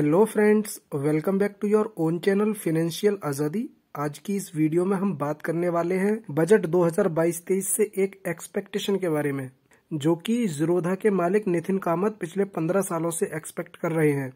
hello friends welcome back to your own channel financial Azadi आज की इस वीडियो में हम बात करने वाले हैं बजट 2022-23 से एक एक्सपेक्टेशन के बारे में जो कि जीरोधा के मालिक नितिन कामत पिछले 15 सालों से एक्सपेक्ट कर रहे हैं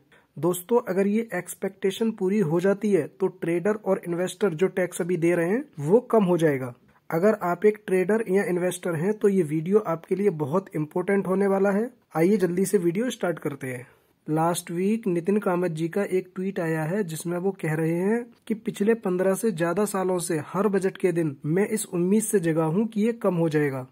दोस्तों अगर ये एक्सपेक्टेशन पूरी हो जाती है तो ट्रेडर और इन्वेस्टर जो टैक्स अभी दे रहे हैं वो कम हो जाएगा अगर आप एक ट्रेडर या इन्वेस्टर है तो ये वीडियो आपके लिए बहुत इम्पोर्टेंट होने वाला है आइए जल्दी से वीडियो स्टार्ट करते हैं लास्ट वीक नितिन कामत जी का एक ट्वीट आया है जिसमें वो कह रहे हैं कि पिछले पंद्रह से ज्यादा सालों से हर बजट के दिन मैं इस उम्मीद से जगा हूं कि ये कम हो जाएगा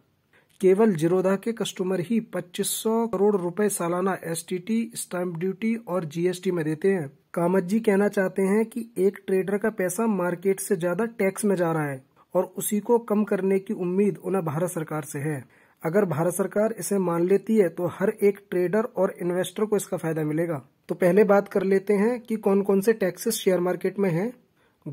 केवल जिरोधा के कस्टमर ही 2500 करोड़ रुपए सालाना एसटीटी, स्टैंप ड्यूटी और जीएसटी में देते हैं कामत जी कहना चाहते हैं कि एक ट्रेडर का पैसा मार्केट से ज्यादा टैक्स में जा रहा है और उसी को कम करने की उम्मीद उन्हें भारत सरकार से है अगर भारत सरकार इसे मान लेती है तो हर एक ट्रेडर और इन्वेस्टर को इसका फायदा मिलेगा तो पहले बात कर लेते हैं कि कौन कौन से टैक्सेस शेयर मार्केट में हैं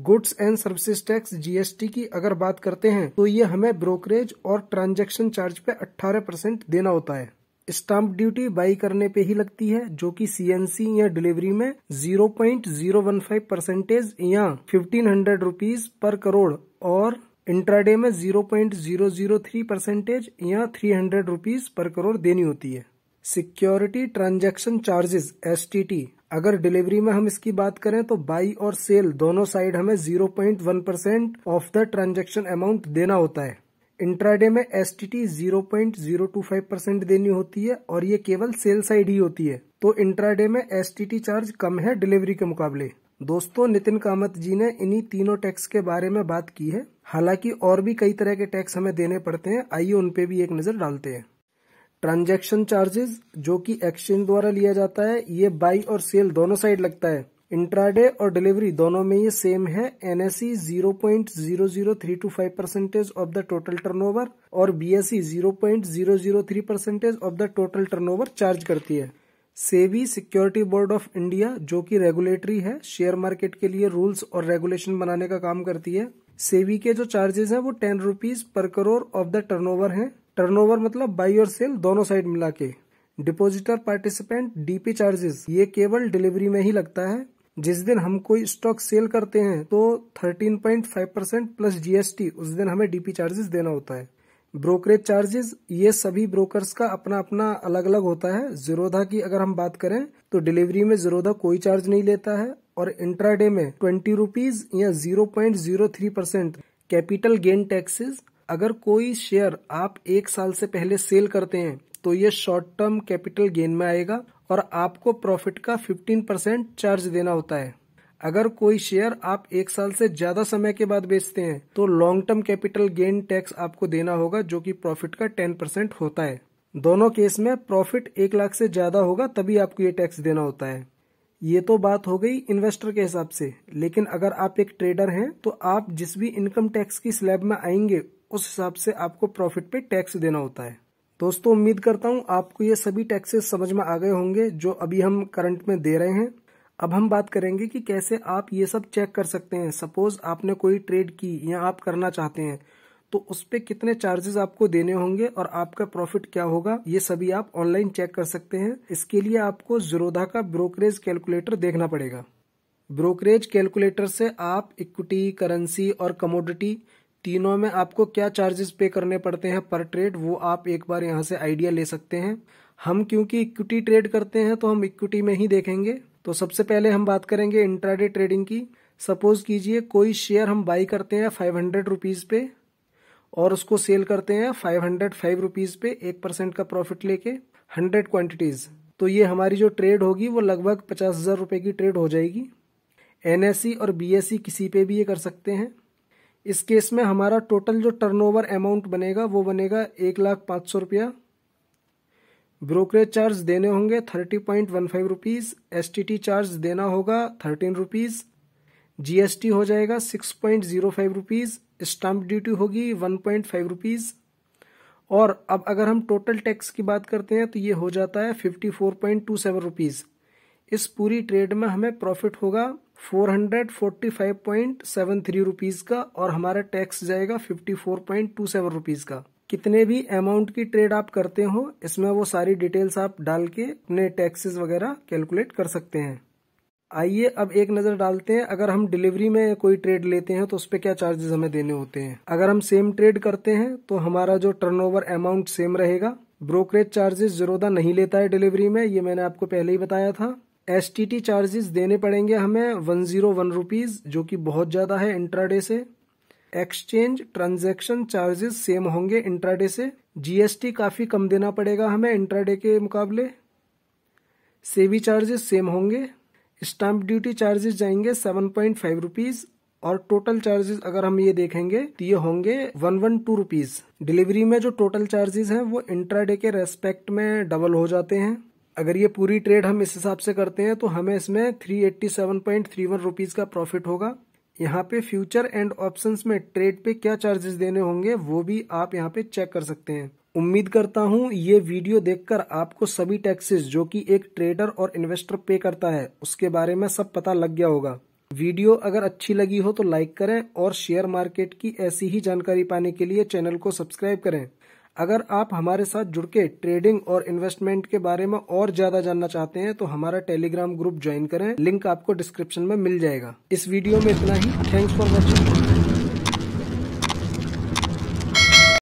goods and services tax GST की अगर बात करते हैं तो ये हमें ब्रोकरेज और ट्रांजेक्शन चार्ज पे 18 परसेंट देना होता है स्टाम्प ड्यूटी बाई करने पे ही लगती है जो कि सीएनसी या डिलीवरी में 0.015 परसेंटेज या 1500 रुपीस पर करोड़ और इंट्राडे में zero point zero zero three percentage या थ्री हंड्रेड रुपीज पर करोड़ देनी होती है सिक्योरिटी ट्रांजैक्शन चार्जेस एस अगर डिलीवरी में हम इसकी बात करें तो बाई और सेल दोनों साइड हमें 0.1 percent of the transaction amount देना होता है इंट्राडे में S T T zero point zero two five percent देनी होती है और ये केवल सेल साइड ही होती है तो इंट्राडे में एस टी टी चार्ज कम है डिलीवरी के मुकाबले दोस्तों नितिन कामत जी ने इन्हीं तीनों टैक्स के बारे में बात की है हालांकि और भी कई तरह के टैक्स हमें देने पड़ते हैं आइए उन पे भी एक नज़र डालते हैं ट्रांजैक्शन चार्जेस जो कि एक्सचेंज द्वारा लिया जाता है ये बाई और सेल दोनों साइड लगता है इंट्राडे और डिलीवरी दोनों में ये सेम है zero zero zero three two five percentage of the total turnover और zero zero zero three percentage of the total turnover charge करती है SEBI security board of India जो कि रेगुलेटरी है शेयर मार्केट के लिए रूल्स और रेगुलेशन बनाने का काम करती है सेबी के जो चार्जेस हैं वो टेन रुपीज पर करोड़ ऑफ द टर्नओवर हैं टर्नओवर मतलब बाई और सेल दोनों साइड मिला के डिपोजिटर पार्टिसिपेंट डीपी चार्जेस ये केवल डिलीवरी में ही लगता है जिस दिन हम कोई स्टॉक सेल करते हैं तो 13.5 परसेंट प्लस जीएसटी उस दिन हमें डीपी चार्जेस देना होता है ब्रोकरेज चार्जेस ये सभी ब्रोकर्स का अपना अपना अलग अलग होता है जीरोधा की अगर हम बात करें तो डिलीवरी में जीरोधा कोई चार्ज नहीं लेता है और इंट्राडे में ट्वेंटी रुपीज या zero point zero three percent capital gain taxes अगर कोई शेयर आप एक साल से पहले सेल करते हैं तो ये शॉर्ट टर्म कैपिटल गेन में आएगा और आपको प्रॉफिट का फिफ्टीन परसेंट चार्ज देना होता है अगर कोई शेयर आप एक साल से ज्यादा समय के बाद बेचते हैं तो long term capital gain tax आपको देना होगा जो कि प्रॉफिट का टेन परसेंट होता है दोनों केस में प्रॉफिट एक लाख से ज्यादा होगा तभी आपको ये टैक्स देना होता है ये तो बात हो गई इन्वेस्टर के हिसाब से लेकिन अगर आप एक ट्रेडर हैं तो आप जिस भी इनकम टैक्स की स्लैब में आएंगे उस हिसाब से आपको प्रॉफिट पे टैक्स देना होता है दोस्तों उम्मीद करता हूँ आपको ये सभी टैक्सेस समझ में आ गए होंगे जो अभी हम करंट में दे रहे हैं अब हम बात करेंगे कि कैसे आप ये सब चेक कर सकते हैं सपोज आपने कोई ट्रेड की या आप करना चाहते हैं तो उस पर कितने चार्जेस आपको देने होंगे और आपका प्रॉफिट क्या होगा ये सभी आप ऑनलाइन चेक कर सकते हैं इसके लिए आपको जीरोधा का ब्रोकरेज कैलकुलेटर देखना पड़ेगा ब्रोकरेज कैलकुलेटर से आप इक्विटी करेंसी और कमोडिटी तीनों में आपको क्या चार्जेस पे करने पड़ते हैं पर ट्रेड वो आप एक बार यहाँ से आइडिया ले सकते हैं हम क्योंकि इक्विटी ट्रेड करते हैं तो हम इक्विटी में ही देखेंगे तो सबसे पहले हम बात करेंगे इंट्राडे ट्रेडिंग की सपोज कीजिए कोई शेयर हम बाई करते हैं फाइव हंड्रेड रुपीज पे और उसको सेल करते हैं फाइव हंड्रेड फाइव रुपीज पे एक परसेंट का प्रॉफिट लेके हंड्रेड क्वांटिटीज तो ये हमारी जो ट्रेड होगी वो लगभग पचास हजार रुपए की ट्रेड हो जाएगी एनएससी e और बीएससी e किसी पे भी ये कर सकते हैं इस केस में हमारा टोटल जो टर्नओवर अमाउंट बनेगा वो बनेगा एक लाख पाँच सौ रुपया ब्रोकरेज चार्ज देने होंगे thirty point one five rupees S charge देना होगा थर्टीन रुपीज़ जीएसटी हो जाएगा six point zero five rupees stamp duty होगी वन पॉइंट फाइव रुपीज़ और अब अगर हम टोटल टैक्स की बात करते हैं तो ये हो जाता है fifty four point two seven rupees इस पूरी ट्रेड में हमें प्रॉफिट होगा four hundred forty five point seven three rupees का और हमारा टैक्स जाएगा fifty four point two seven rupees का कितने भी अमाउंट की ट्रेड आप करते हो इसमें वो सारी डिटेल्स आप डाल के अपने टैक्सेस वगैरह कैलकुलेट कर सकते हैं आइए अब एक नज़र डालते हैं अगर हम डिलीवरी में कोई ट्रेड लेते हैं तो उस पर क्या चार्जेस हमें देने होते हैं अगर हम सेम ट्रेड करते हैं तो हमारा जो टर्नओवर अमाउंट सेम रहेगा ब्रोकरेज चार्जेस जरोदा नहीं लेता है डिलीवरी में ये मैंने आपको पहले ही बताया था एस चार्जेस देने पड़ेंगे हमें वन जीरो वन रुपीज़ जो कि बहुत ज़्यादा है इंट्राडे से एक्सचेंज ट्रांजेक्शन चार्जेस सेम होंगे इंट्राडे से जीएसटी काफ़ी कम देना पड़ेगा हमें इंट्राडे के मुकाबले सेवी चार्जेस सेम होंगे स्टाम्प ड्यूटी चार्जेस जाएंगे सेवन पॉइंट फाइव रुपीज़ और टोटल चार्जेस अगर हम ये देखेंगे तो ये होंगे one one two rupees delivery में जो टोटल चार्जेस हैं वो इंट्राडे के रेस्पेक्ट में डबल हो जाते हैं अगर ये पूरी ट्रेड हम इस हिसाब से करते हैं तो हमें इसमें three eighty seven point three one rupees का प्रॉफिट होगा यहाँ पे फ्यूचर एंड ऑप्शंस में ट्रेड पे क्या चार्जेस देने होंगे वो भी आप यहाँ पे चेक कर सकते हैं उम्मीद करता हूँ ये वीडियो देखकर आपको सभी टैक्सेस जो कि एक ट्रेडर और इन्वेस्टर पे करता है उसके बारे में सब पता लग गया होगा वीडियो अगर अच्छी लगी हो तो लाइक करें और शेयर मार्केट की ऐसी ही जानकारी पाने के लिए चैनल को सब्सक्राइब करें अगर आप हमारे साथ जुड़ के ट्रेडिंग और इन्वेस्टमेंट के बारे में और ज्यादा जानना चाहते हैं तो हमारा टेलीग्राम ग्रुप ज्वाइन करें लिंक आपको डिस्क्रिप्शन में मिल जाएगा इस वीडियो में इतना ही थैंक्स फॉर वॉचिंग